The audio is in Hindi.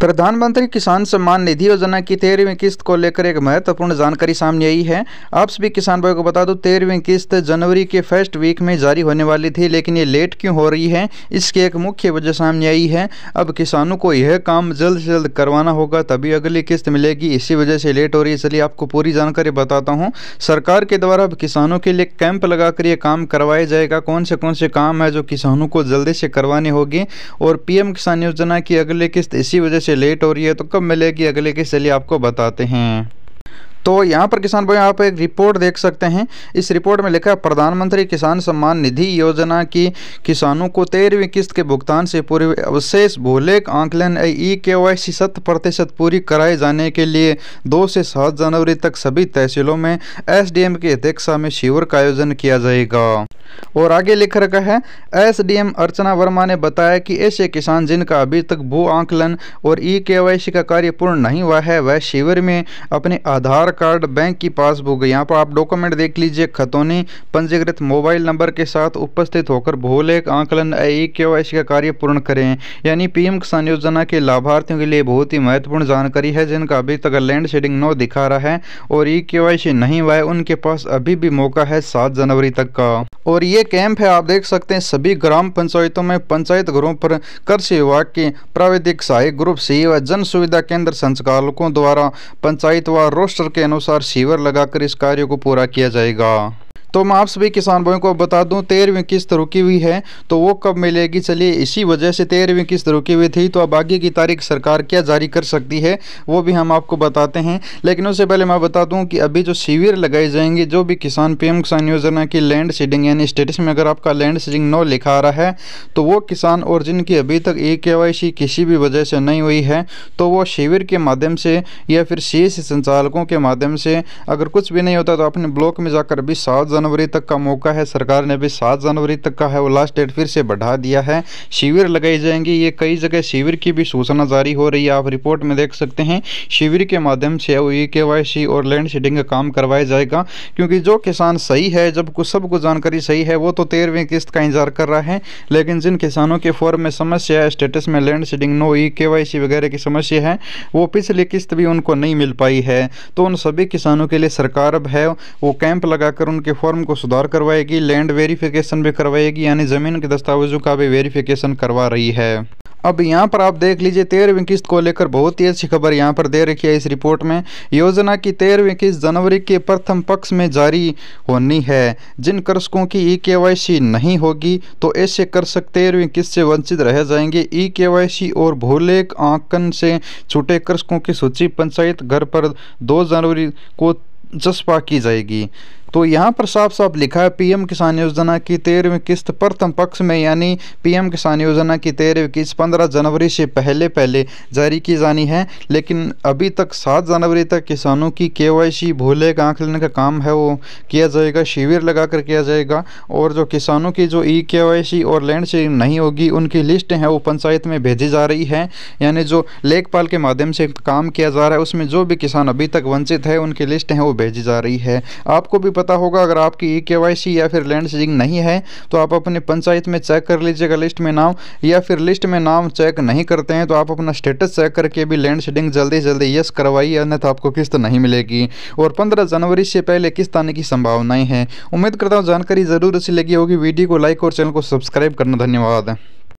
प्रधानमंत्री किसान सम्मान निधि योजना की तेरहवीं किस्त को लेकर एक महत्वपूर्ण जानकारी सामने आई है आप सभी किसान भाई को बता दो तेरहवीं किस्त जनवरी के फर्स्ट वीक में जारी होने वाली थी लेकिन ये लेट क्यों हो रही है इसकी एक मुख्य वजह सामने आई है अब किसानों को यह काम जल्द से जल्द करवाना होगा तभी अगली किस्त मिलेगी इसी वजह से लेट हो रही है चलिए आपको पूरी जानकारी बताता हूँ सरकार के द्वारा अब किसानों के लिए कैंप कर ये काम करवाया जाएगा कौन से कौन से काम है जो किसानों को जल्दी से करवानी होगी और पी किसान योजना की अगली किस्त इसी वजह से से लेट हो रही है तो कब मिलेगी अगले किस्त चलिए आपको बताते हैं तो यहाँ पर किसान भाई आप एक रिपोर्ट देख सकते हैं इस रिपोर्ट में लिखा है प्रधानमंत्री किसान सम्मान निधि योजना की किसानों को तेरहवीं किस्त के भुगतान से पूरे अवशेष भूलेख आंकलन ई के वाई सी शत प्रतिशत पूरी कराए जाने के लिए दो से सात जनवरी तक सभी तहसीलों में एसडीएम डी एम की अध्यक्षता में शिविर का आयोजन किया जाएगा और आगे लिख रखा है एसडीएम अर्चना वर्मा ने बताया कि ऐसे किसान जिनका अभी तक भू आंकलन और ई केवाईसी का कार्य पूर्ण नहीं हुआ है वह शिविर में अपने आधार कार्ड बैंक की पासबुक यहाँ पर आप डॉक्यूमेंट देख लीजिए खतौनी पंजीकृत मोबाइल नंबर के साथ उपस्थित होकर भूलेख आंकलन ई केवाईसी का कार्य पूर्ण करें यानी पीएम किसान योजना के लाभार्थियों के लिए बहुत ही महत्वपूर्ण जानकारी है जिनका अभी तक लैंड शेडिंग नो दिखा रहा है और ई केवाईसी नहीं हुआ है उनके पास अभी भी मौका है सात जनवरी तक का और ये कैंप है आप देख सकते हैं सभी ग्राम पंचायतों में पंचायत घरों पर कृषि विभाग के प्राविधिक सहायक ग्रुप सी व जन सुविधा केंद्र संचालकों द्वारा पंचायत व रोस्टर के अनुसार शिविर लगाकर इस कार्य को पूरा किया जाएगा तो मैं आप सभी किसान भाइयों को बता दूं तेरहवीं किस्त रुकी हुई है तो वो कब मिलेगी चलिए इसी वजह से तेरहवीं किस्त रुकी हुई थी तो अब आगे की तारीख सरकार क्या जारी कर सकती है वो भी हम आपको बताते हैं लेकिन उससे पहले मैं बता दूँ कि अभी जो शिविर लगाए जाएंगे जो भी किसान पी किसान योजना की लैंड सीडिंग यानी स्टेटस में अगर आपका लैंड सीडिंग नौ लिखा आ रहा है तो वो किसान और जिनकी अभी तक ए के किसी भी वजह से नहीं हुई है तो वो शिविर के माध्यम से या फिर एस संचालकों के माध्यम से अगर कुछ भी नहीं होता तो अपने ब्लॉक में जाकर भी सात जनवरी तक का मौका है सरकार ने भी सात जनवरी तक का है वो लास्ट डेट फिर से बढ़ा दिया है शिविर लगाई जाएंगी ये कई जगह शिविर की भी सूचना जारी हो रही है आप रिपोर्ट में देख सकते हैं शिविर के माध्यम से वो ई के और लैंड शेडिंग का काम करवाया जाएगा क्योंकि जो किसान सही है जब कुछ सबको जानकारी सही है वो तो तेरहवीं किस्त का इंतजार कर रहा है लेकिन जिन किसानों के फॉर्म में समस्या है स्टेटस में लैंड शेडिंग नो ई के वगैरह की समस्या है वो पिछली किस्त भी उनको नहीं मिल पाई है तो उन सभी किसानों के लिए सरकार अब है वो कैंप लगाकर उनके फॉर्म फॉर्म को सुधार करवाएगी लैंड वेरिफिकेशन भी करवाएगी यानी ज़मीन के दस्तावेजों का भी वेरिफिकेशन करवा रही है अब यहाँ पर आप देख लीजिए तेरहवीं किस्त को लेकर बहुत ही अच्छी खबर यहाँ पर दे रखी है इस रिपोर्ट में योजना की तेरहवीं किस्त जनवरी के प्रथम पक्ष में जारी होनी है जिन कृषकों की ई के नहीं होगी तो ऐसे कृषक तेरहवीं किस्त से वंचित रह जाएंगे ई के और भूलेख आंकन से छूटे कृषकों की सूची पंचायत घर पर दो जनवरी को चस्पा की जाएगी तो यहाँ पर साफ साफ लिखा है पीएम किसान योजना की तेरहवीं किस्त प्रथम पक्ष में यानी पीएम किसान योजना की तेरहवीं किस्त पंद्रह जनवरी से पहले पहले जारी की जानी है लेकिन अभी तक सात जनवरी तक किसानों की के वाई सी भोले का आँख लेने का काम है वो किया जाएगा शिविर लगा कर किया जाएगा और जो किसानों की जो ई के वाई सी और लैंड शेयरिंग नहीं होगी उनकी लिस्ट है वो पंचायत में भेजी जा रही है यानी जो लेखपाल के माध्यम से काम किया जा रहा है उसमें जो भी किसान अभी तक वंचित है उनकी लिस्ट है वो भेजी जा रही है आपको भी पता पता होगा अगर आपकी ई के या फिर लैंड सीजिंग नहीं है तो आप अपने पंचायत में चेक कर लीजिएगा लिस्ट में नाम या फिर लिस्ट में नाम चेक नहीं करते हैं तो आप अपना स्टेटस चेक करके भी लैंड सीडिंग जल्दी जल्दी यस करवाइए अन्यथा आपको किस्त नहीं मिलेगी और पंद्रह जनवरी से पहले किस्त आने की संभावनाएं हैं उम्मीद करता हूँ जानकारी ज़रूर अच्छी लगी होगी वीडियो को लाइक और चैनल को सब्सक्राइब करना धन्यवाद